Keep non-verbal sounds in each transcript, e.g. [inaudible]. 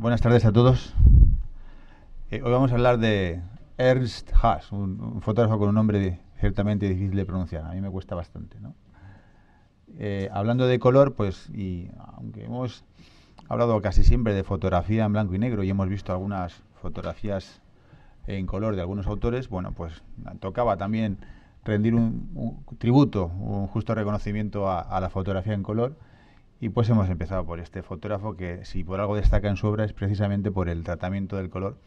Buenas tardes a todos. Eh, hoy vamos a hablar de Ernst Haas, un, fotógrafo con un nombre ciertamente difícil de pronunciar. A mí me cuesta bastante. Eh, hablando de color, pues, y aunque hemos hablado casi siempre de fotografía en blanco y negro y hemos visto algunas fotografías en color de algunos autores, bueno, pues tocaba también rendir un, tributo, un justo reconocimiento a la fotografía en color y pues hemos empezado por este fotógrafo que si por algo destaca en su obra es precisamente por el tratamiento del color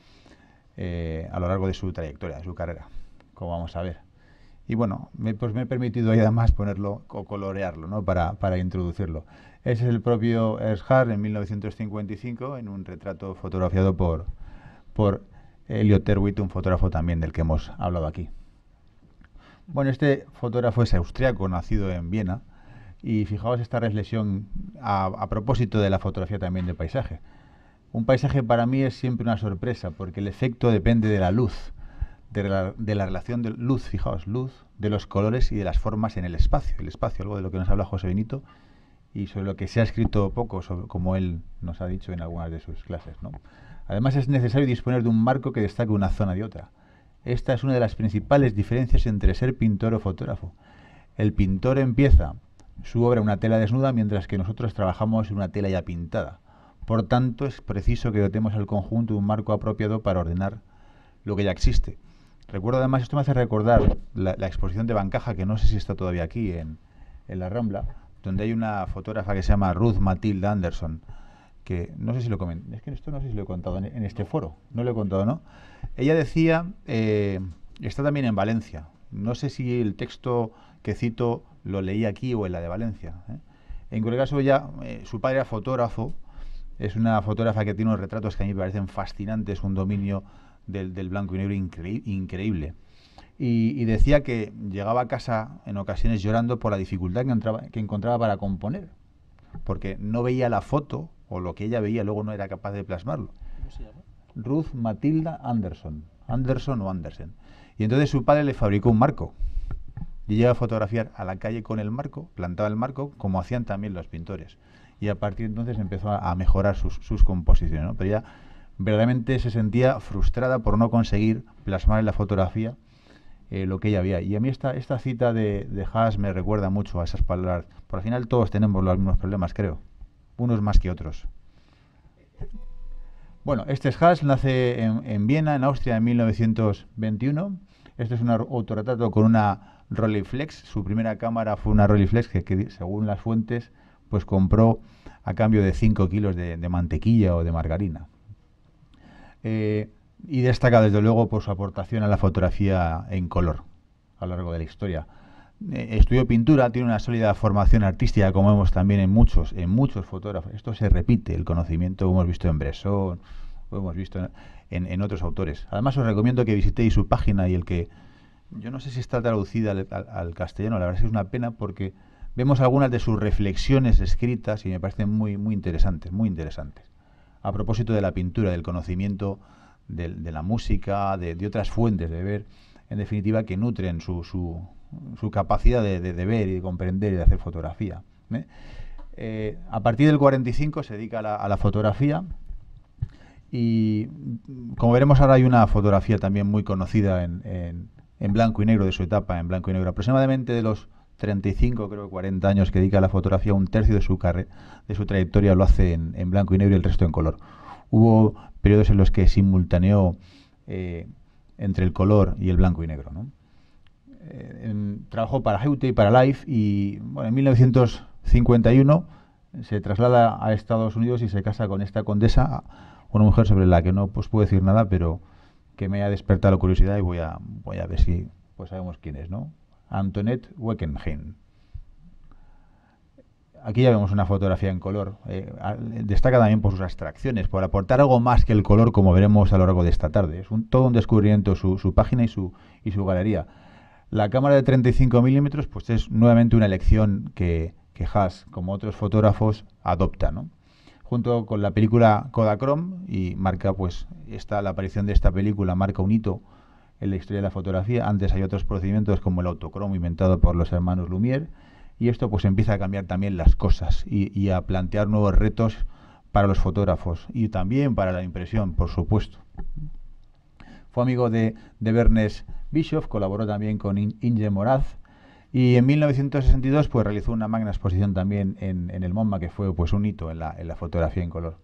eh, a lo largo de su trayectoria, de su carrera, como vamos a ver. Y bueno, me, pues me he permitido ahí además ponerlo o colorearlo ¿no? para, para introducirlo. Ese es el propio Erzhard en 1955 en un retrato fotografiado por, por Terwitt, un fotógrafo también del que hemos hablado aquí. Bueno, este fotógrafo es austriaco, nacido en Viena, y fijaos esta reflexión a, propósito de la fotografía también de paisaje. Un paisaje para mí es siempre una sorpresa porque el efecto depende de la luz, de la, relación de luz, fijaos, luz, de los colores y de las formas en el espacio. El espacio, algo de lo que nos habla José Benito y sobre lo que se ha escrito poco, como él nos ha dicho en algunas de sus clases. Además es necesario disponer de un marco que destaque una zona de otra. Esta es una de las principales diferencias entre ser pintor o fotógrafo. El pintor empieza su obra una tela desnuda, mientras que nosotros trabajamos en una tela ya pintada. Por tanto, es preciso que dotemos al conjunto un marco apropiado para ordenar lo que ya existe. Recuerdo además, esto me hace recordar la, exposición de Bancaja, que no sé si está todavía aquí en, la Rambla, donde hay una fotógrafa que se llama Ruth Matilda Anderson, que no sé si lo comenté, es que esto no sé si lo he contado en, este foro, no lo he contado, ¿no? Ella decía, eh, está también en Valencia, no sé si el texto que cito lo leí aquí o en la de Valencia. ¿eh? En cualquier caso, ya eh, su padre era fotógrafo, es una fotógrafa que tiene unos retratos que a mí me parecen fascinantes, un dominio del, blanco y negro increíble. Y, decía que llegaba a casa en ocasiones llorando por la dificultad que, encontraba para componer, porque no veía la foto o lo que ella veía luego no era capaz de plasmarlo. Ruth Matilda Anderson, Anderson o Anderson. Y entonces su padre le fabricó un marco y llegué a fotografiar a la calle con el marco, plantaba el marco, como hacían también los pintores. Y a partir de entonces empezó a mejorar sus, sus composiciones. Pero ya verdaderamente se sentía frustrada por no conseguir plasmar en la fotografía eh, lo que ella había. Y a mí esta, esta cita de, de Haas me recuerda mucho a esas palabras. Por al final todos tenemos los mismos problemas, creo. Unos más que otros. Bueno, este es Haas, nace en, en Viena, en Austria, en 1921. Este es un autorretrato con una Rolleiflex. Su primera cámara fue una Rolleiflex que, según las fuentes, pues compró a cambio de 5 kilos de, mantequilla o de margarina. Eh, y destaca desde luego por su aportación a la fotografía en color a lo largo de la historia. Eh, estudió pintura, tiene una sólida formación artística, como vemos también en muchos, en muchos fotógrafos. Esto se repite, el conocimiento hemos visto en Bresson, hemos visto en otros autores. Además os recomiendo que visitéis su página y el que yo no sé si está traducida al, castellano, la verdad es que es una pena porque vemos algunas de sus reflexiones escritas y me parecen muy, muy interesantes, muy interesantes. A propósito de la pintura, del conocimiento de, la música, de, otras fuentes de ver, en definitiva, que nutren su, su, capacidad de, ver y de comprender y de hacer fotografía. ¿eh? Eh, a partir del 45 se dedica a la, fotografía, y como veremos ahora hay una fotografía también muy conocida en, en blanco y negro de su etapa en blanco y negro. Aproximadamente de los 35, creo 40 años que dedica a la fotografía, un tercio de su, de su trayectoria lo hace en, blanco y negro y el resto en color. Hubo periodos en los que simultaneó eh, entre el color y el blanco y negro. Eh, trabajó para Heute y para Life y bueno, en 1951 se traslada a Estados Unidos y se casa con esta condesa, una mujer sobre la que no pues, puedo decir nada, pero que me ha despertado curiosidad y voy a, voy a ver si pues sabemos quién es, ¿no? Antoinette Weckenheim. Aquí ya vemos una fotografía en color. Eh, destaca también por sus abstracciones, por aportar algo más que el color, como veremos a lo largo de esta tarde. Es un, todo un descubrimiento su, página y su, y su galería. La cámara de 35 milímetros pues es nuevamente una elección que, que Haas, como otros fotógrafos, adopta. ¿no? junto con la película Kodachrome y marca pues está la aparición de esta película marca un hito en la historia de la fotografía. Antes hay otros procedimientos como el autocromo inventado por los hermanos Lumière y esto pues empieza a cambiar también las cosas y, a plantear nuevos retos para los fotógrafos y también para la impresión, por supuesto. Fue amigo de, de Bernes Bischoff, colaboró también con Inge Moraz y en 1962 pues realizó una magna exposición también en, el MoMA, que fue pues un hito en la, fotografía en color.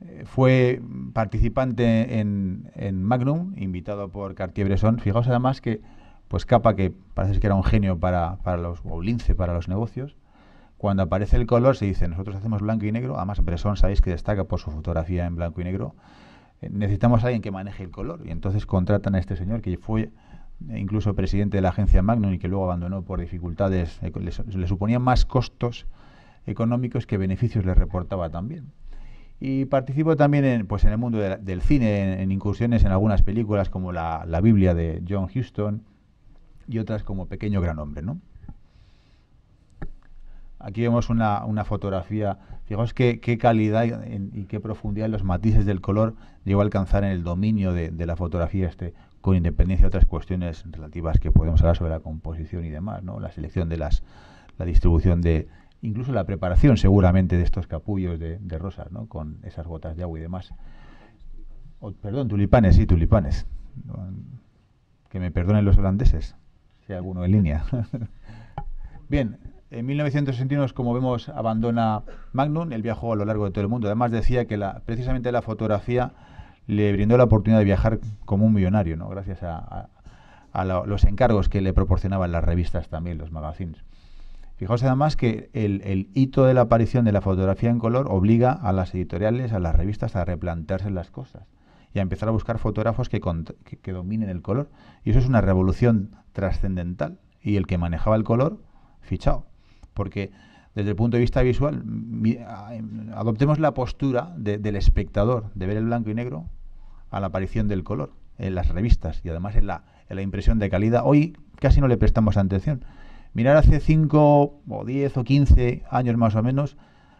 Eh, fue participante en, Magnum, invitado por Cartier-Bresson. Fijaos además que pues Capa, que parece que era un genio para, para los, o lince para los negocios, cuando aparece el color se dice, nosotros hacemos blanco y negro, además Bresson sabéis que destaca por su fotografía en blanco y negro, eh, necesitamos a alguien que maneje el color. Y entonces contratan a este señor que fue e incluso presidente de la agencia Magnum y que luego abandonó por dificultades, eh, le, suponía suponían más costos económicos que beneficios le reportaba también. Y participó también en, pues, en el mundo del cine, en, incursiones en algunas películas como la, Biblia de John Houston y otras como Pequeño Gran Hombre. ¿no? Aquí vemos una, fotografía, fijaos qué, calidad y, qué profundidad en los matices del color llegó a alcanzar en el dominio de, de la fotografía este con independencia de otras cuestiones relativas que podemos hablar sobre la composición y demás, ¿no? La selección de las, la distribución de, incluso la preparación seguramente de estos capullos de, de rosas, ¿no? Con esas gotas de agua y demás. perdón, tulipanes, sí, tulipanes. Que me perdonen los holandeses, si hay alguno en línea. [laughs] Bien, en 1961, como vemos, abandona Magnum, el viaje a lo largo de todo el mundo. Además decía que la, precisamente la fotografía le brindó la oportunidad de viajar como un millonario, ¿no? gracias a, los encargos que le proporcionaban las revistas también, los magazines. Fijaos además que el, hito de la aparición de la fotografía en color obliga a las editoriales, a las revistas a replantearse las cosas y a empezar a buscar fotógrafos que, que dominen el color. Y eso es una revolución trascendental. Y el que manejaba el color, fichado. Porque desde el punto de vista visual, adoptemos la postura del espectador, de ver el blanco y negro a la aparición del color en las revistas y además en la, impresión de calidad. Hoy casi no le prestamos atención. Mirar hace 5 o 10 o 15 años más o menos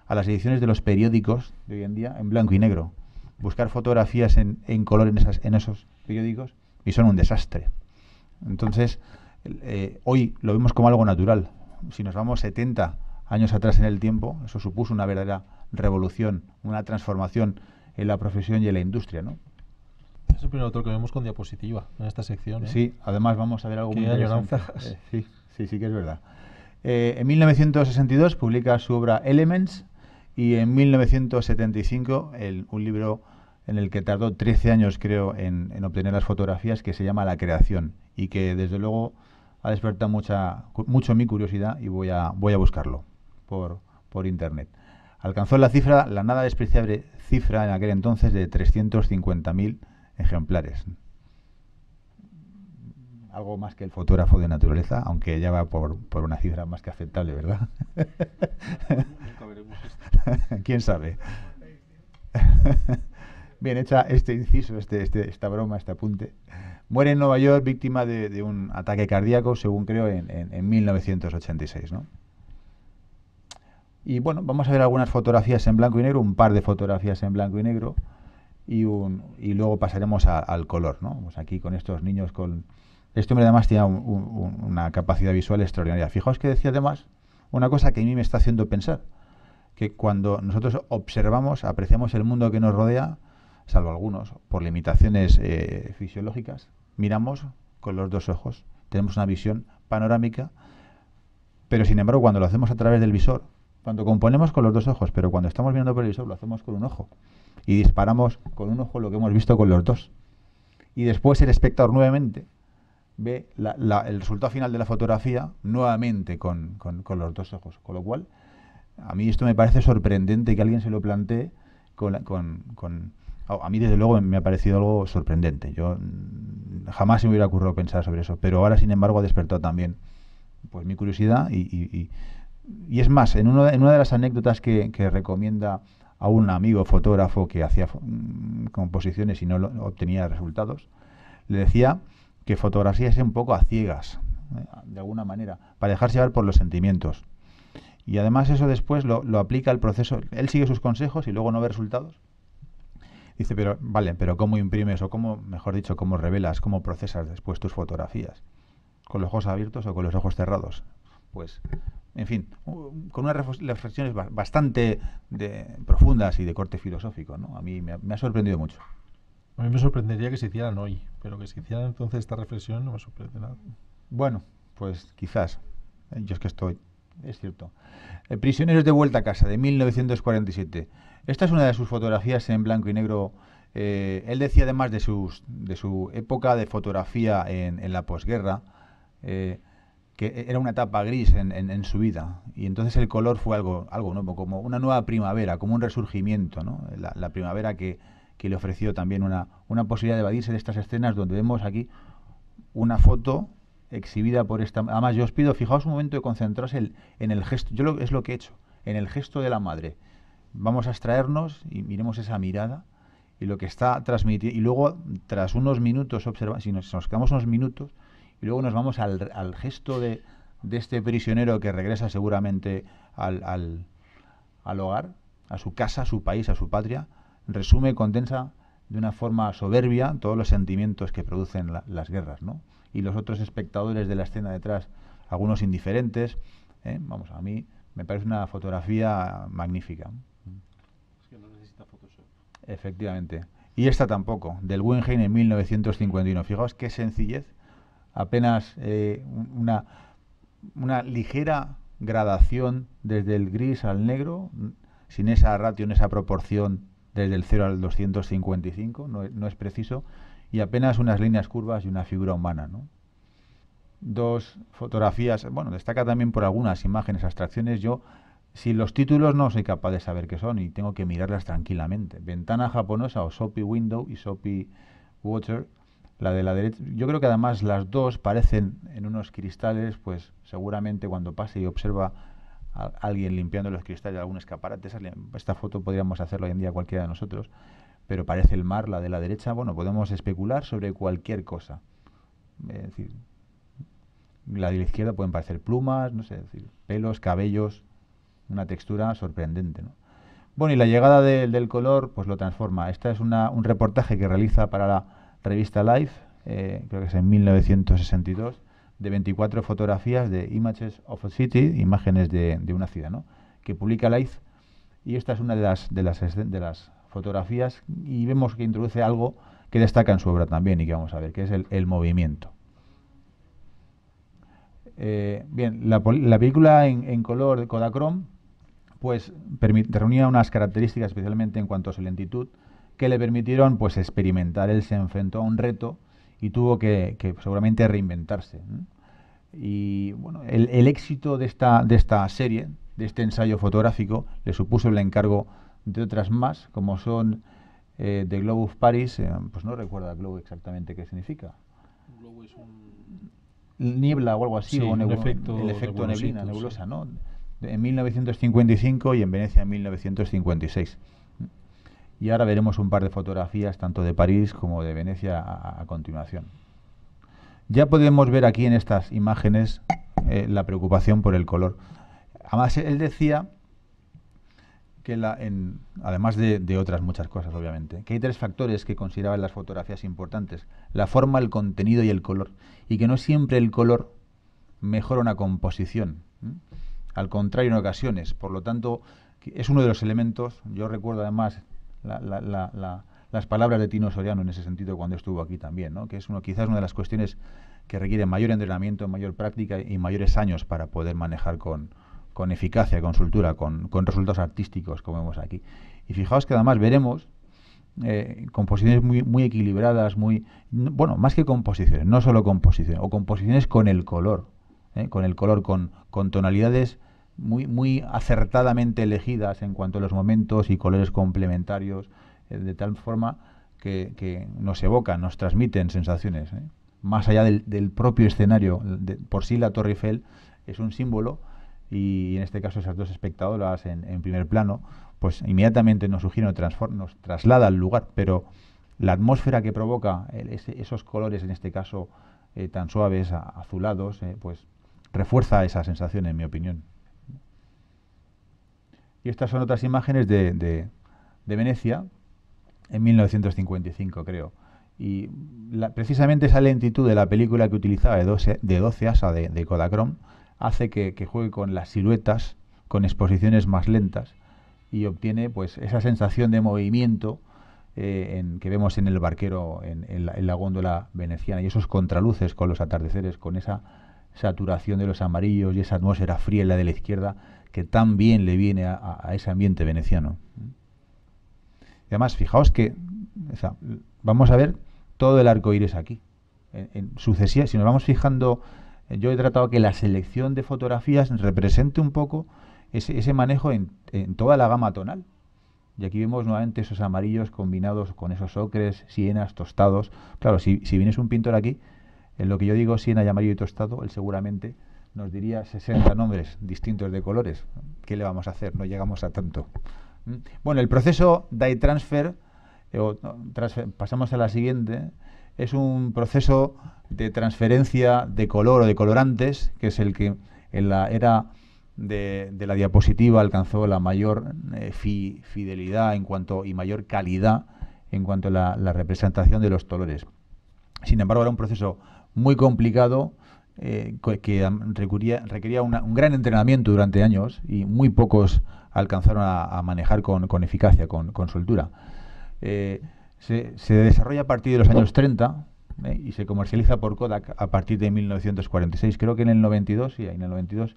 a las ediciones de los periódicos de hoy en día en blanco y negro. Buscar fotografías en, color en, esos periódicos y son un desastre. Entonces, eh, hoy lo vemos como algo natural. Si nos vamos 70 años atrás en el tiempo, eso supuso una verdadera revolución, una transformación en la profesión y en la industria, ¿no? Es el primer autor que vemos con diapositiva en esta sección. ¿eh? Sí, además vamos a ver algo muy interesante. Eh, sí, sí, sí que es verdad. Eh, en 1962 publica su obra Elements y en 1975 un libro en el que tardó 13 años, creo, en, en, obtener las fotografías, que se llama La Creación, y que desde luego ha despertado mucha, mucho mi curiosidad y voy a, voy a buscarlo por, Internet. Alcanzó la cifra, la nada despreciable cifra en aquel entonces de 350.000 ejemplares. Algo más que el fotógrafo de naturaleza, aunque ya va por, por una cifra más que aceptable, ¿verdad? [laughs] ¿Quién sabe? [laughs] Bien hecha este inciso, este, este, esta broma, este apunte. Muere en Nueva York víctima de, un ataque cardíaco, según creo, en 1986, ¿no? Y bueno, vamos a ver algunas fotografías en blanco y negro, un par de fotografías en blanco y negro, y, un, y luego pasaremos al color, ¿no? Pues aquí con estos niños con... Este hombre además tiene una capacidad visual extraordinaria. Fijaos que decía además una cosa que a mí me está haciendo pensar, que cuando nosotros observamos, apreciamos el mundo que nos rodea, salvo algunos, por limitaciones eh, fisiológicas, miramos con los dos ojos, tenemos una visión panorámica, pero sin embargo cuando lo hacemos a través del visor, cuando componemos con los dos ojos, pero cuando estamos viendo por el visor, lo hacemos con un ojo. Y disparamos con un ojo lo que hemos visto con los dos. Y después el espectador nuevamente ve el resultado final de la fotografía nuevamente con, los dos ojos. Con lo cual, a mí esto me parece sorprendente que alguien se lo plantee con... Oh, a mí, desde luego, me ha parecido algo sorprendente. Yo mm, jamás se me hubiera ocurrido pensar sobre eso. Pero ahora, sin embargo, ha despertado también pues mi curiosidad y y es más, en, una de las anécdotas que, recomienda a un amigo fotógrafo que hacía mm, composiciones y no obtenía resultados, le decía que fotografiase un poco a ciegas, eh, de alguna manera, para dejarse llevar por los sentimientos. Y además eso después lo, aplica al proceso. Él sigue sus consejos y luego no ve resultados. Dice, pero vale, pero ¿cómo imprimes o cómo, mejor dicho, cómo revelas, cómo procesas después tus fotografías? ¿Con los ojos abiertos o con los ojos cerrados? pues, en fin, con unas reflexiones bastante de, profundas y de corte filosófico, ¿no? A mí me ha, sorprendido mucho. A mí me sorprendería que se hicieran hoy, pero que se hicieran entonces esta reflexión no me sorprende nada. Bueno, pues quizás. Eh, yo es que estoy, es cierto. Eh, Prisioneros de vuelta a casa, de 1947. Esta es una de sus fotografías en blanco y negro. Eh, él decía además de, sus, de su época de fotografía en, la posguerra que e-, era una etapa gris en, en, su vida. Y entonces el color fue algo, algo nuevo, como una nueva primavera, como un resurgimiento, ¿no? la, primavera que, le ofreció también una, posibilidad de evadirse de estas escenas donde vemos aquí una foto exhibida por esta... Además, yo os pido, fijaos un momento de concentrarse en, el gesto, yo lo, es lo que he hecho, en el gesto de la madre. Vamos a extraernos y miremos esa mirada y lo que está transmitiendo. Y luego, tras unos minutos observa si nos quedamos unos minutos, y luego nos vamos al, gesto de, este prisionero que regresa seguramente al, hogar, a su casa, a su país, a su patria. Resume, condensa de una forma soberbia todos los sentimientos que producen las guerras, ¿no? Y los otros espectadores de la escena detrás, algunos indiferentes, ¿eh? vamos, a mí me parece una fotografía magnífica. Es que no necesita Efectivamente. Y esta tampoco, del Wenheim en 1951. Fijaos qué sencillez apenas eh, una, una ligera gradación desde el gris al negro, sin esa ratio, en esa proporción desde el 0 al 255, no, no, es preciso, y apenas unas líneas curvas y una figura humana. Dos fotografías, bueno, destaca también por algunas imágenes, abstracciones, yo si los títulos no soy capaz de saber qué son y tengo que mirarlas tranquilamente. Ventana japonesa o Soapy Window y Soapy Water la de la derecha, yo creo que además las dos parecen en unos cristales, pues seguramente cuando pase y observa a alguien limpiando los cristales de algún escaparate, esta foto podríamos hacerlo hoy en día cualquiera de nosotros, pero parece el mar, la de la derecha, bueno, podemos especular sobre cualquier cosa. decir, la de la izquierda pueden parecer plumas, no sé, es decir, pelos, cabellos, una textura sorprendente. ¿no? Bueno, y la llegada del color pues lo transforma. Este es una, un reportaje que realiza para la revista Life, eh, creo que es en 1962, de 24 fotografías de Images of a City, imágenes de, una ciudad, ¿no? que publica Life. Y esta es una de las, de, las, fotografías y vemos que introduce algo que destaca en su obra también y que vamos a ver, que es el, movimiento. Eh, bien, la, película en, color de Kodachrome pues reunía unas características especialmente en cuanto a su lentitud, que le permitieron pues experimentar. Él se enfrentó a un reto y tuvo que, seguramente reinventarse. Y bueno, el, éxito de esta, de esta serie, de este ensayo fotográfico, le supuso el encargo de otras más, como son eh, The Globe of Paris, eh, pues no recuerda Globe exactamente qué significa. Globo es un... Niebla o algo así, o un efecto, el efecto neblina, nebulosa, ¿no? En 1955 y en Venecia en 1956. Y ahora veremos un par de fotografías tanto de París como de Venecia a, continuación. Ya podemos ver aquí en estas imágenes eh, la preocupación por el color. Además, él decía que la, además de, otras muchas cosas, obviamente, que hay tres factores que consideraban las fotografías importantes, la forma, el contenido y el color, y que no siempre el color mejora una composición, al contrario en ocasiones, por lo tanto, es uno de los elementos, yo recuerdo además las palabras de Tino Soriano en ese sentido cuando estuvo aquí también, ¿no? que es uno, quizás una de las cuestiones que requiere mayor entrenamiento, mayor práctica y mayores años para poder manejar con, con eficacia, con soltura, con, resultados artísticos, como vemos aquí. Y fijaos que además veremos eh, composiciones muy, muy equilibradas, muy bueno, más que composiciones, no solo composiciones, o composiciones con el color, ¿eh? con el color, con, con tonalidades muy, muy acertadamente elegidas en cuanto a los momentos y colores complementarios, eh, de tal forma que, nos evocan, nos transmiten sensaciones. ¿eh? Más allá del, propio escenario, por sí la Torre Eiffel es un símbolo y en este caso esas dos espectadoras en, primer plano, pues inmediatamente nos sugieren, nos traslada al lugar, pero la atmósfera que provoca esos colores, en este caso eh, tan suaves, azulados, pues refuerza esa sensación, en mi opinión. Y estas son otras imágenes de, Venecia en 1955, creo. Y la, precisamente esa lentitud de la película que utilizaba de 12, de 12 asa de, de Kodachrome hace que, juegue con las siluetas, con exposiciones más lentas y obtiene pues esa sensación de movimiento eh, que vemos en el barquero, en, la, en, la, góndola veneciana y esos contraluces con los atardeceres, con esa saturación de los amarillos y esa atmósfera fría en la de la izquierda que tan bien le viene a, ese ambiente veneciano. Y además, fijaos que vamos a ver todo el arco iris aquí. En, si nos vamos fijando, eh, yo he tratado que la selección de fotografías represente un poco ese, manejo en, toda la gama tonal. Y aquí vemos nuevamente esos amarillos combinados con esos ocres, sienas, tostados. Claro, si, si vienes un pintor aquí, en lo que yo digo siena y amarillo y tostado, él seguramente nos diría 60 nombres distintos de colores. ¿Qué le vamos a hacer? No llegamos a tanto. ¿Mm? Bueno, el proceso dye eh, transfer, pasamos a la siguiente, es un proceso de transferencia de color o de colorantes, que es el que en la era de, la diapositiva alcanzó la mayor eh, fidelidad en cuanto y mayor calidad en cuanto a la, la representación de los colores. Sin embargo, era un proceso muy complicado, eh, que requería, un gran entrenamiento durante años y muy pocos alcanzaron a, manejar con, eficacia, con, soltura. Eh, se, desarrolla a partir de los años 30 eh, y se comercializa por Kodak a partir de 1946, creo que en el 92, sí, en el 92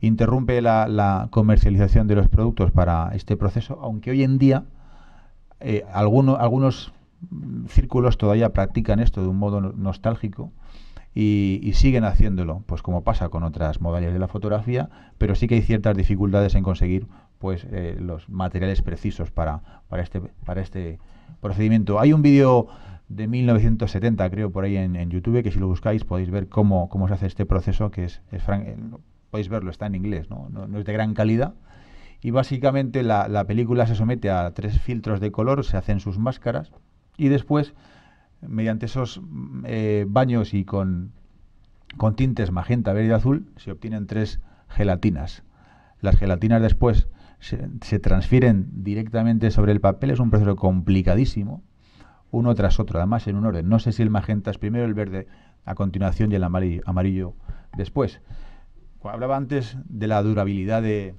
interrumpe la, comercialización de los productos para este proceso, aunque hoy en día algunos mm, círculos todavía practican esto de un modo nostálgico, y, siguen haciéndolo, pues como pasa con otras modalidades de la fotografía, pero sí que hay ciertas dificultades en conseguir pues eh, los materiales precisos para, para, este, para este procedimiento. Hay un vídeo de 1970, creo, por ahí en, YouTube, que si lo buscáis podéis ver cómo, se hace este proceso, que es, eh, podéis verlo, está en inglés, ¿no? es de gran calidad. Y básicamente la película se somete a tres filtros de color, se hacen sus máscaras y después mediante esos mm, eh, baños y con, con tintes magenta, verde y azul, se obtienen tres gelatinas. Las gelatinas después se, transfieren directamente sobre el papel, es un proceso complicadísimo, uno tras otro, además en un orden. No sé si el magenta es primero, el verde a continuación y el amarillo, amarillo después. Hablaba antes de la durabilidad de,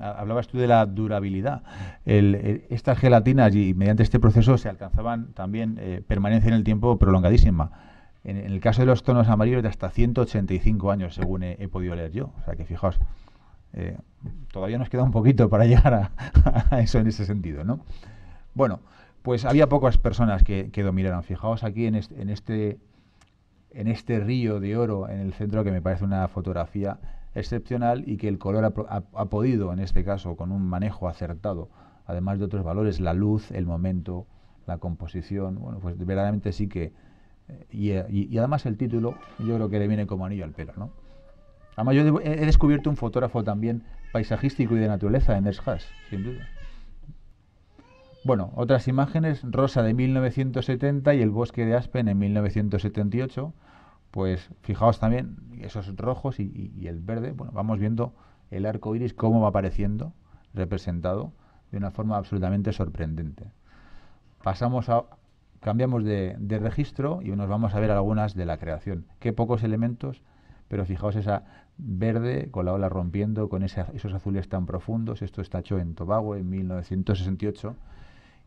Hablabas tú de la durabilidad. Eh, estas gelatinas, y mediante este proceso, se alcanzaban también eh, permanencia en el tiempo prolongadísima. En, el caso de los tonos amarillos, de hasta 185 años, según he, podido leer yo. O sea que fijaos, eh, todavía nos queda un poquito para [laughs] llegar a, eso en ese sentido. ¿no? Bueno, pues había pocas personas que, que Fijaos aquí en este, en este en este río de oro en el centro, que me parece una fotografía excepcional y que el color ha, podido, en este caso, con un manejo acertado, además de otros valores, la luz, el momento, la composición, bueno, pues verdaderamente sí que... Eh, eh, y, además el título yo creo que le viene como anillo al pelo, ¿no? Además yo he descubierto un fotógrafo también paisajístico y de naturaleza, en Haas, sin duda. Bueno, otras imágenes, Rosa de 1970 y el bosque de Aspen en 1978, pues fijaos también esos rojos y, el verde, bueno, vamos viendo el arco iris cómo va apareciendo representado de una forma absolutamente sorprendente. Pasamos a cambiamos de, registro y nos vamos a ver algunas de la creación. Qué pocos elementos, pero fijaos esa verde con la ola rompiendo, con esos azules tan profundos. Esto está hecho en Tobago en 1968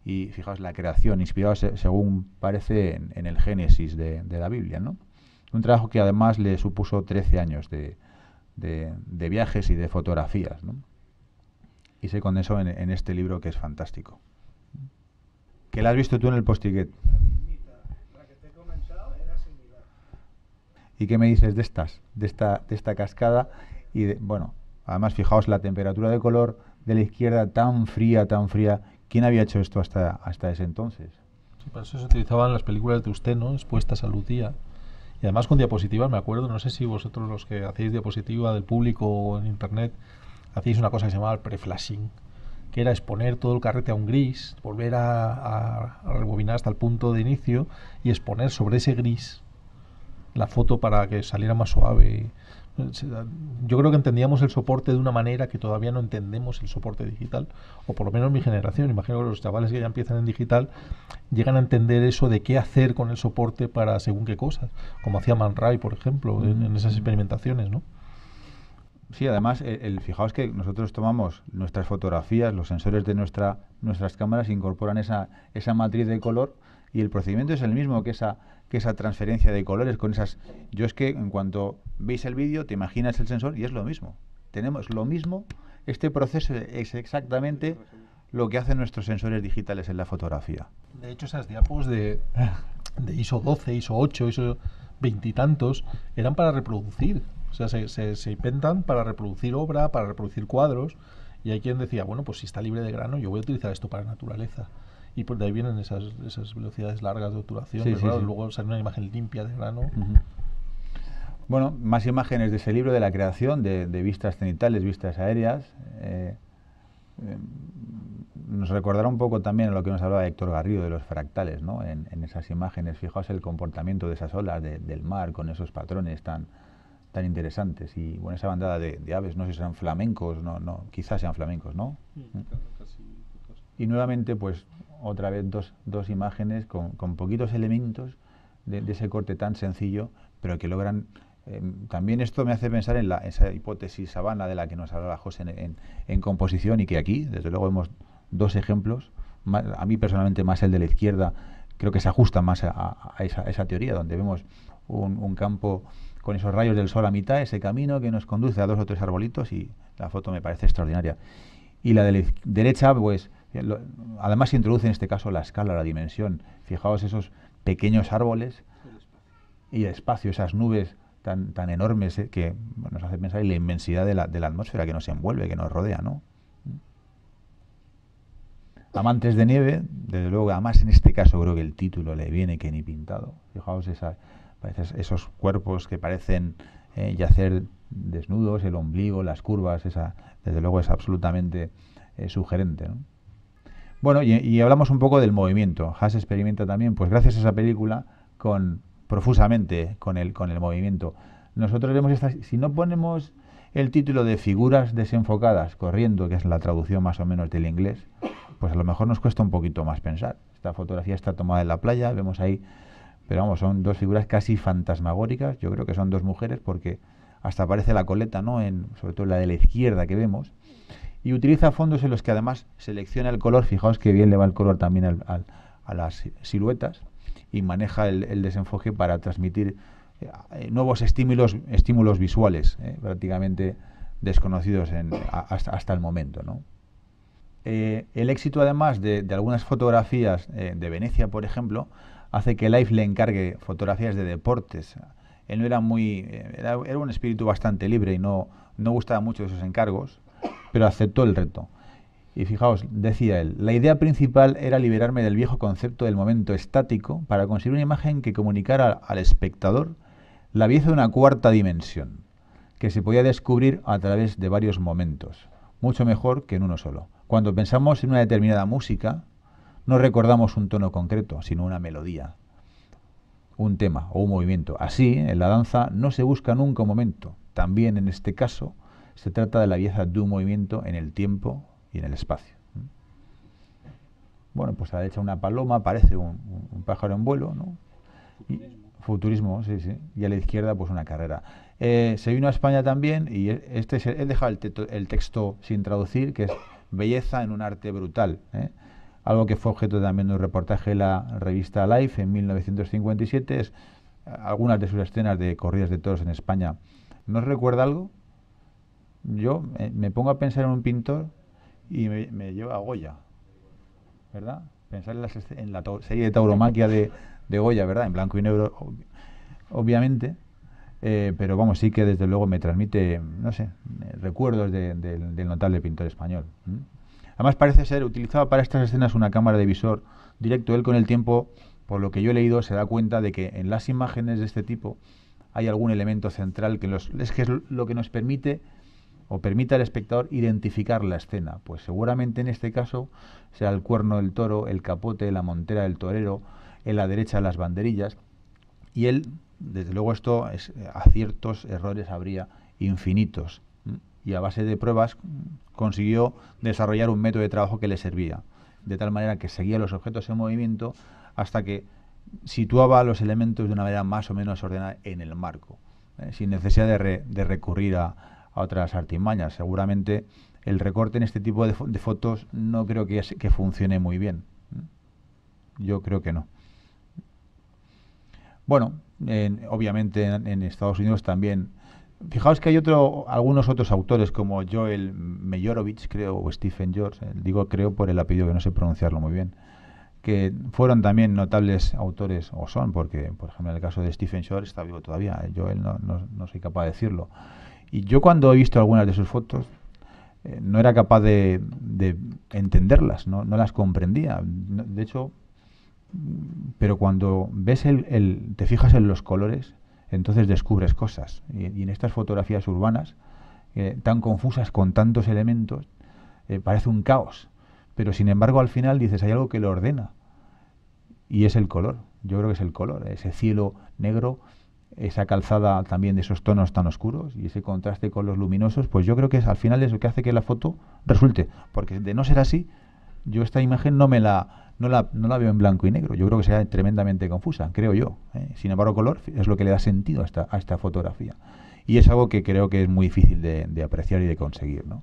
y fijaos la creación, inspirada según parece en, el Génesis de, de la Biblia, ¿no? Un trabajo que además le supuso 13 años de, viajes y de fotografías. ¿no? Y se condensó en, este libro que es fantástico. ¿Qué la has visto tú en el postiguet? ¿Y qué me dices de estas? De esta, cascada. Y bueno, además fijaos la temperatura de color de la izquierda tan fría, tan fría. ¿Quién había hecho esto hasta, hasta ese entonces? Sí, para eso se utilizaban las películas de usted, ¿no? Expuestas a luz y además con diapositivas, me acuerdo, no sé si vosotros los que hacéis diapositiva del público o en internet, hacéis una cosa que se llamaba el preflashing, que era exponer todo el carrete a un gris, volver a, a rebobinar hasta el punto de inicio y exponer sobre ese gris la foto para que saliera más suave. Yo creo que entendíamos el soporte de una manera que todavía no entendemos el soporte digital, o por lo menos mi generación. Imagino que los chavales que ya empiezan en digital llegan a entender eso de qué hacer con el soporte para según qué cosas, como hacía Man Ray, por ejemplo, en, esas mm. experimentaciones, ¿no? Sí, además, el, fijaos que nosotros tomamos nuestras fotografías, los sensores de nuestra, nuestras cámaras incorporan esa, esa matriz de color y el procedimiento es el mismo que esa esa transferencia de colores con esas... Yo es que en cuanto veis el vídeo, te imaginas el sensor y es lo mismo. Tenemos lo mismo, este proceso es exactamente lo que hacen nuestros sensores digitales en la fotografía. De hecho, esas diapos de, ISO 12, ISO 8, ISO 20 y tantos eran para reproducir. O sea, se, se inventan para reproducir obra, para reproducir cuadros. Y hay quien decía, bueno, pues si está libre de grano, yo voy a utilizar esto para naturaleza y por pues, de ahí vienen esas, esas velocidades largas de obturación, luego sale una imagen limpia de grano. Bueno, más imágenes de ese libro de la creación, de, vistas cenitales, vistas aéreas. Eh, em, nos recordará un poco también a lo que nos hablaba Héctor Garrido de los fractales, ¿no? En, esas imágenes, fijaos el comportamiento de esas olas del mar con esos patrones tan, tan interesantes. Y bueno, esa bandada de, aves, no sé si sean flamencos, no, no, quizás sean flamencos, ¿no? Y nuevamente, pues otra vez dos, imágenes con, poquitos elementos de, ese corte tan sencillo, pero que logran... Eh, también esto me hace pensar en la, esa hipótesis sabana de la que nos hablaba José en, composición y que aquí, desde luego, vemos dos ejemplos, a mí personalmente más el de la izquierda, creo que se ajusta más a, esa, esa, teoría, donde vemos un campo con esos rayos del sol a mitad, ese camino que nos conduce a dos o tres arbolitos y la foto me parece extraordinaria. Y la de la derecha, pues eh, además se introduce en este caso la escala, la dimensión. Fijaos esos pequeños árboles y el espacio, esas nubes tan, tan enormes eh, que nos hace pensar en la inmensidad de la, de la, atmósfera que nos envuelve, que nos rodea, ¿no? Mm. Amantes de nieve, desde luego, además en este caso creo que el título le viene que ni pintado. Fijaos esa, esos cuerpos que parecen eh, yacer desnudos, el ombligo, las curvas, esa, desde luego es absolutamente sugerente. ¿no? Bueno, y, hablamos un poco del movimiento. Haas experimenta también, pues gracias a esa película, con profusamente con el, con el movimiento. Nosotros vemos estas... si no ponemos el título de figuras desenfocadas corriendo, que es la traducción más o menos del inglés, pues a lo mejor nos cuesta un poquito más pensar. Esta fotografía está tomada en la playa, vemos ahí, pero vamos, son dos figuras casi fantasmagóricas, yo creo que son dos mujeres porque hasta aparece la coleta, ¿no? En, sobre todo la de la izquierda que vemos, y utiliza fondos en los que además selecciona el color, fijaos que bien le va el color también a las siluetas y maneja el, desenfoque para transmitir eh, eh, nuevos estímulos, estímulos visuales, eh, prácticamente desconocidos hasta, el momento. el éxito además de, algunas fotografías de Venecia, por ejemplo, hace que Life le encargue fotografías de deportes. Él no era muy, era, un espíritu bastante libre y no, no gustaba mucho de esos encargos pero aceptó el reto. Y fijaos, decía él, la idea principal era liberarme del viejo concepto del momento estático para conseguir una imagen que comunicara al espectador la belleza de una cuarta dimensión, que se podía descubrir a través de varios momentos, mucho mejor que en uno solo. Cuando pensamos en una determinada música, no recordamos un tono concreto, sino una melodía, un tema o un movimiento. Así, en la danza no se busca nunca un momento, también en este caso se trata de la belleza de un movimiento en el tiempo y en el espacio. Bueno, pues a la derecha una paloma, parece un, pájaro en vuelo, ¿no? futurismo, sí, sí. Y a la izquierda, pues una carrera. Eh, se vino a España también, y e, este es, he dejado el, texto sin traducir, que es Belleza en un arte brutal. ¿eh? Algo que fue objeto también de un reportaje de la revista Life en 1957. Es, algunas de sus escenas de corridas de toros en España. ¿Nos recuerda algo? yo me pongo a pensar en un pintor y me, me lleva a Goya, ¿verdad? Pensar en la, serie de tauromaquia de, de, Goya, ¿verdad? En blanco y negro, obviamente. Eh, pero vamos, sí que desde luego me transmite, no sé, recuerdos del notable pintor español. Además parece ser, utilizaba para estas escenas una cámara de visor directo. Él con el tiempo, por lo que yo he leído, se da cuenta de que en las imágenes de este tipo hay algún elemento central que es, que es lo que nos permite o permite al espectador identificar la escena, pues seguramente en este caso sea el cuerno del toro, el capote, la montera del torero, en la derecha las banderillas, y él, desde luego esto, es, a ciertos errores habría infinitos, y a base de pruebas consiguió desarrollar un método de trabajo que le servía, de tal manera que seguía los objetos en movimiento hasta que situaba los elementos de una manera más o menos ordenada en el marco, ¿eh? sin necesidad de, de recurrir a, a otras artimañas. Seguramente el recorte en este tipo de, fotos no creo que, funcione muy bien. Yo creo que no. Bueno, obviamente en, Estados Unidos también. Fijaos que hay otro, algunos otros autores como Joel Mejorovich, creo, o Stephen George, eh, digo creo por el apellido que no sé pronunciarlo muy bien, que fueron también notables autores, o son, porque por ejemplo en el caso de Stephen George está vivo todavía, eh, Joel no, no soy capaz de decirlo. Y yo cuando he visto algunas de sus fotos, eh, no era capaz de, entenderlas, no, las comprendía. De hecho, pero cuando ves el, te fijas en los colores, entonces descubres cosas. Y, en estas fotografías urbanas, eh, tan confusas con tantos elementos, eh, parece un caos. Pero sin embargo, al final dices, hay algo que lo ordena. Y es el color. Yo creo que es el color. Ese cielo negro esa calzada también de esos tonos tan oscuros y ese contraste con los luminosos, pues yo creo que es, al final es lo que hace que la foto resulte, porque de no ser así, yo esta imagen no me la no la, veo en blanco y negro, yo creo que sea tremendamente confusa, creo yo. ¿eh? Sin embargo, color es lo que le da sentido a esta, a esta fotografía. Y es algo que creo que es muy difícil de, apreciar y de conseguir, ¿no?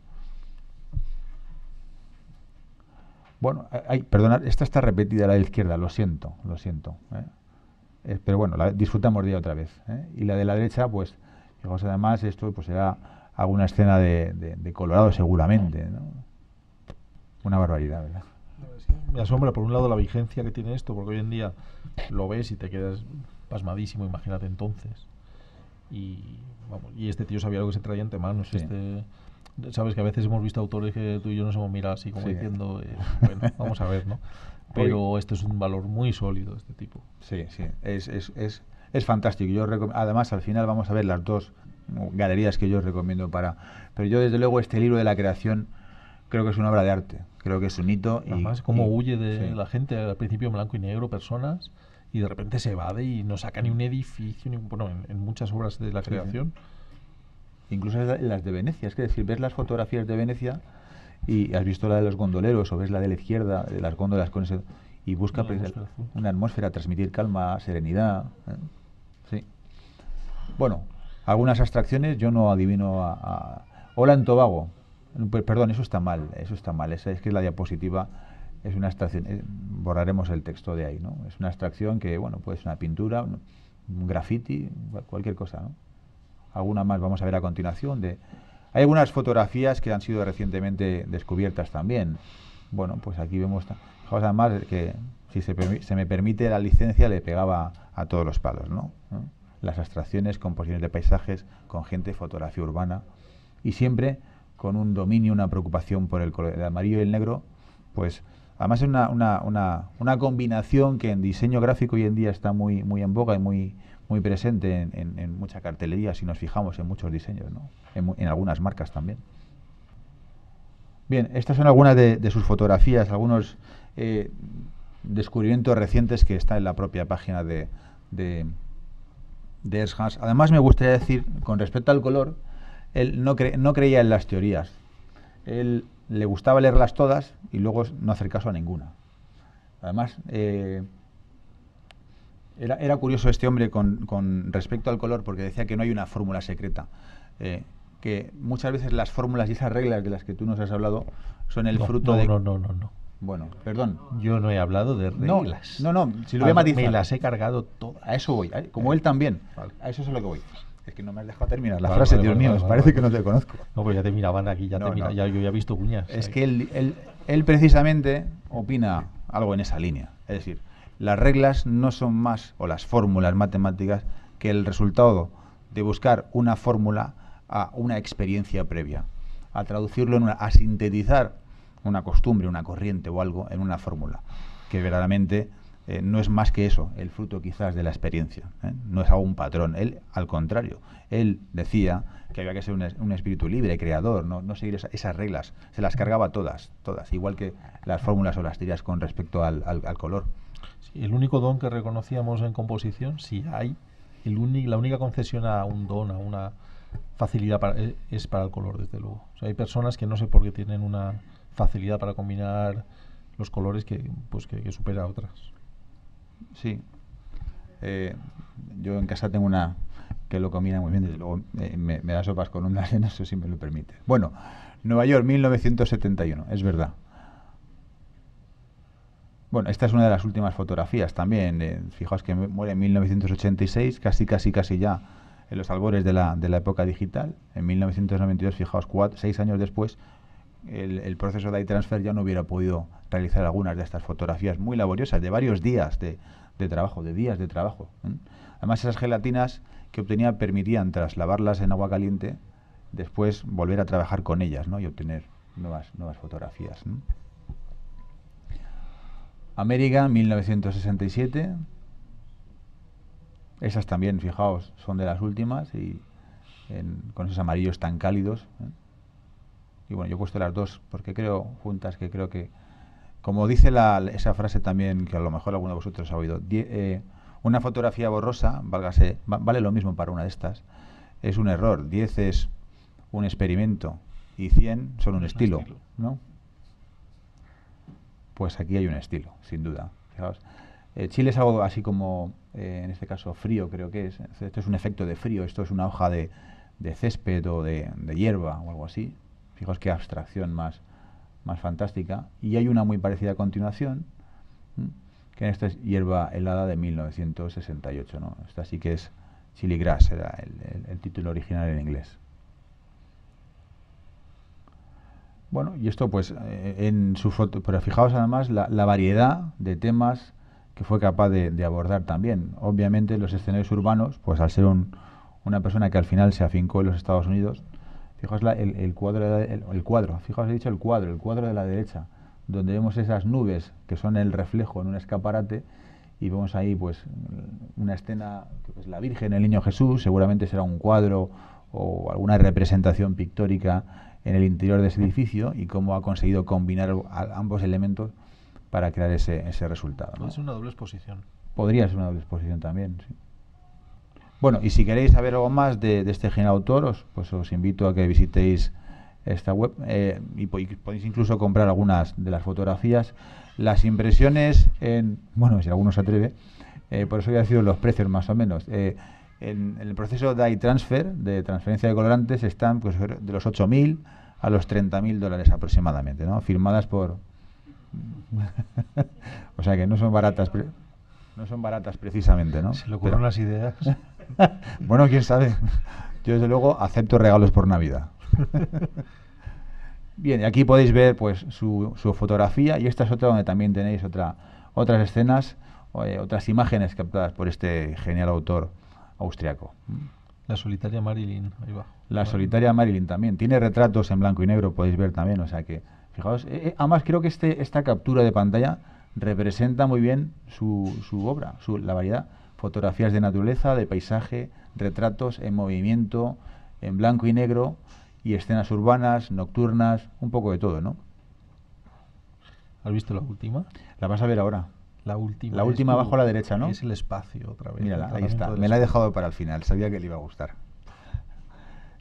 Bueno, hay, perdonad, esta está repetida, la de la izquierda, lo siento, lo siento. ¿eh? Eh, pero bueno, la disfrutamos de otra vez. ¿eh? Y la de la derecha, pues, fijaos además, esto pues será alguna escena de, Colorado seguramente, Una barbaridad, ¿verdad? Me asombra por un lado la vigencia que tiene esto, porque hoy en día lo ves y te quedas pasmadísimo, imagínate entonces. Y, vamos, y este tío sabía algo que se traía entre manos. Este, sabes que a veces hemos visto autores que tú y yo nos hemos mirado así como diciendo, eh, bueno, [laughs] vamos a ver, ¿no? Pero este es un valor muy sólido, este tipo. Sí, sí, es, es, fantástico. Yo Además, al final vamos a ver las dos galerías que yo recomiendo para... Pero yo, desde luego, este libro de la creación creo que es una obra de arte, creo que es un hito. Y, Además, cómo huye de la gente, al principio blanco y negro, personas, y de repente se evade y no saca ni un edificio, bueno, en, muchas obras de la creación incluso las de Venecia. Es que decir, ves las fotografías de Venecia y has visto la de los gondoleros o ves la de la izquierda, de las góndolas con ese... Y busca una pues, atmósfera, transmitir calma, serenidad. ¿eh? Sí. Bueno, algunas abstracciones yo no adivino a... Hola en Tobago. Perdón, eso está mal, eso está mal. Esa es que la diapositiva es una abstracción. Eh, borraremos el texto de ahí, ¿no? Es una abstracción que, bueno, puede ser una pintura, un graffiti, cualquier cosa, ¿no? alguna más vamos a ver a continuación. De, hay algunas fotografías que han sido recientemente descubiertas también. Bueno, pues aquí vemos, fijaos además que si se, me permite la licencia le pegaba a todos los palos, ¿no? ¿Eh? Las abstracciones, composiciones de paisajes, con gente, fotografía urbana y siempre con un dominio, una preocupación por el, color, el amarillo y el negro, pues además es una, una combinación que en diseño gráfico hoy en día está muy, muy en boga y muy, muy presente en, mucha cartelería, si nos fijamos en muchos diseños, ¿no? en, algunas marcas también. Bien, estas son algunas de, sus fotografías, algunos eh, descubrimientos recientes que está en la propia página de, de, Además, me gustaría decir, con respecto al color, él no, no creía en las teorías. Él le gustaba leerlas todas y luego no hacer caso a ninguna. Además, eh, era, era curioso este hombre con, con, respecto al color porque decía que no hay una fórmula secreta. Eh, que muchas veces las fórmulas y esas reglas de las que tú nos has hablado son el fruto de... No, no, no, no. Bueno, perdón. Yo no he hablado de reglas. No, no, si lo voy a ah, matizar. Me las he cargado todas. A eso voy, como él también. A eso es a lo que voy. Es que no me has dejado terminar la frase, Dios mío, Me parece que no te conozco. No, pues ya te miraban aquí, ya te ya, yo ya he visto cuñas. Es eh. que él, él, él precisamente opina algo en esa línea. Es decir, las reglas no son más, o las fórmulas matemáticas, que el resultado de buscar una fórmula a una experiencia previa, a traducirlo a sintetizar una costumbre, una corriente o algo en una fórmula, que verdaderamente eh, no es más que eso, el fruto quizás de la experiencia, ¿eh? no es algún patrón, él al contrario, él decía que había que ser un, espíritu libre, creador, no, seguir esas reglas, se las cargaba todas, todas, igual que las fórmulas o las tiras con respecto al color el único don que reconocíamos en composición, si hay, el la única concesión a un don, a una facilidad para, e, es para el color, desde luego. hay personas que no sé por qué tienen una facilidad para combinar los colores que, pues, que, supera a otras. Sí. Eh, yo en casa tengo una que lo combina muy bien, desde luego eh, me, da sopas con una [laughs] no eso si me lo permite. Bueno, Nueva York, 1971, es verdad. Bueno, esta es una de las últimas fotografías también. Eh, fijaos que muere en 1986, casi, casi, casi ya en los albores de la, época digital. En 1992, fijaos, seis años después, el, proceso de transfer ya no hubiera podido realizar algunas de estas fotografías muy laboriosas, de varios días de, trabajo, de días de trabajo. Además, esas gelatinas que obtenía permitían lavarlas en agua caliente, después volver a trabajar con ellas ¿no? y obtener nuevas, nuevas fotografías. América, 1967. Esas también, fijaos, son de las últimas y con esos amarillos tan cálidos. ¿eh? Y bueno, yo he puesto las dos porque creo, juntas, que creo que, como dice esa frase también que a lo mejor alguno de vosotros ha oído, eh, una fotografía borrosa, válgase, vale lo mismo para una de estas, es un error. 10 es un experimento y 100 son un estilo, ¿no? pues aquí hay un estilo, sin duda. Eh, chile es algo así como, eh, en este caso, frío, creo que es. Esto es un efecto de frío, esto es una hoja de, césped o de, hierba o algo así. Fijaos qué abstracción más, más fantástica. Y hay una muy parecida a continuación, que en esta es hierba helada de 1968. ¿no? Esta sí que es Chili Grass, era el título original en inglés. Bueno, y esto pues eh, en su foto, pero fijaos además la, variedad de temas que fue capaz de, abordar también. Obviamente los escenarios urbanos, pues al ser una persona que al final se afincó en los Estados Unidos, fijaos el, cuadro, el, cuadro, fijaos he dicho el cuadro, el cuadro de la derecha, donde vemos esas nubes que son el reflejo en un escaparate y vemos ahí pues una escena, que pues, la Virgen, el Niño Jesús, seguramente será un cuadro o alguna representación pictórica en el interior de ese edificio y cómo ha conseguido combinar ambos elementos para crear ese, ese resultado. Es ser una doble exposición. Podría ser una doble exposición también, sí. Bueno, y si queréis saber algo más de, este gen os pues os invito a que visitéis esta web eh, y, podéis incluso comprar algunas de las fotografías. Las impresiones, en, bueno, si alguno se atreve, eh, por eso voy a decir los precios más o menos. Eh, en, el proceso dye transfer, de transferencia de colorantes, están pues, de los 8.000 a los 30.000 dólares aproximadamente, ¿no? Firmadas por... [laughs] o sea que no son baratas, no son baratas precisamente, ¿no? Se le ocurren las ideas. [laughs] bueno, quién sabe. Yo desde luego acepto regalos por Navidad. [laughs] Bien, aquí podéis ver pues su, fotografía y esta es otra donde también tenéis otra, otras escenas, eh, otras imágenes captadas por este genial autor austriaco. La solitaria Marilyn, ahí La solitaria Marilyn también. Tiene retratos en blanco y negro, podéis ver también, o sea que, fijaos, eh, eh, además creo que este, esta captura de pantalla representa muy bien su, su obra, su, la variedad. Fotografías de naturaleza, de paisaje, retratos en movimiento, en blanco y negro, y escenas urbanas, nocturnas, un poco de todo, ¿no? ¿Has visto la última? La vas a ver ahora. La última. La última abajo a la derecha, ¿no? Es el espacio otra vez. Mírala, ahí está. Me la he dejado para el final. Sabía que le iba a gustar.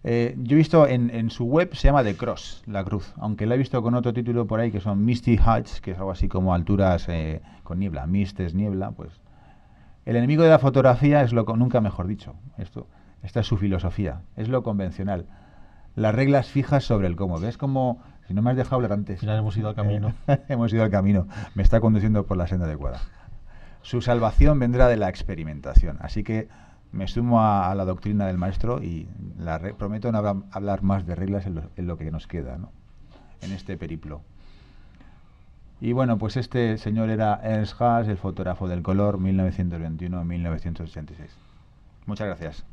Eh, yo he visto en, su web, se llama The Cross, la cruz, aunque la he visto con otro título por ahí que son Misty Heights, que es algo así como alturas eh, con niebla, mist es niebla, pues... El enemigo de la fotografía es lo, nunca mejor dicho, esto, esta es su filosofía, es lo convencional. Las reglas fijas sobre el cómo, ¿ves? Como si no me has dejado hablar antes. hemos ido al camino. [laughs] hemos ido al camino. Me está conduciendo por la senda adecuada. Su salvación vendrá de la experimentación. Así que me sumo a, la doctrina del maestro y la prometo no hablar más de reglas en lo, que nos queda, ¿no? en este periplo. Y bueno, pues este señor era Ernst Haas, el fotógrafo del color, 1921-1986. Muchas gracias.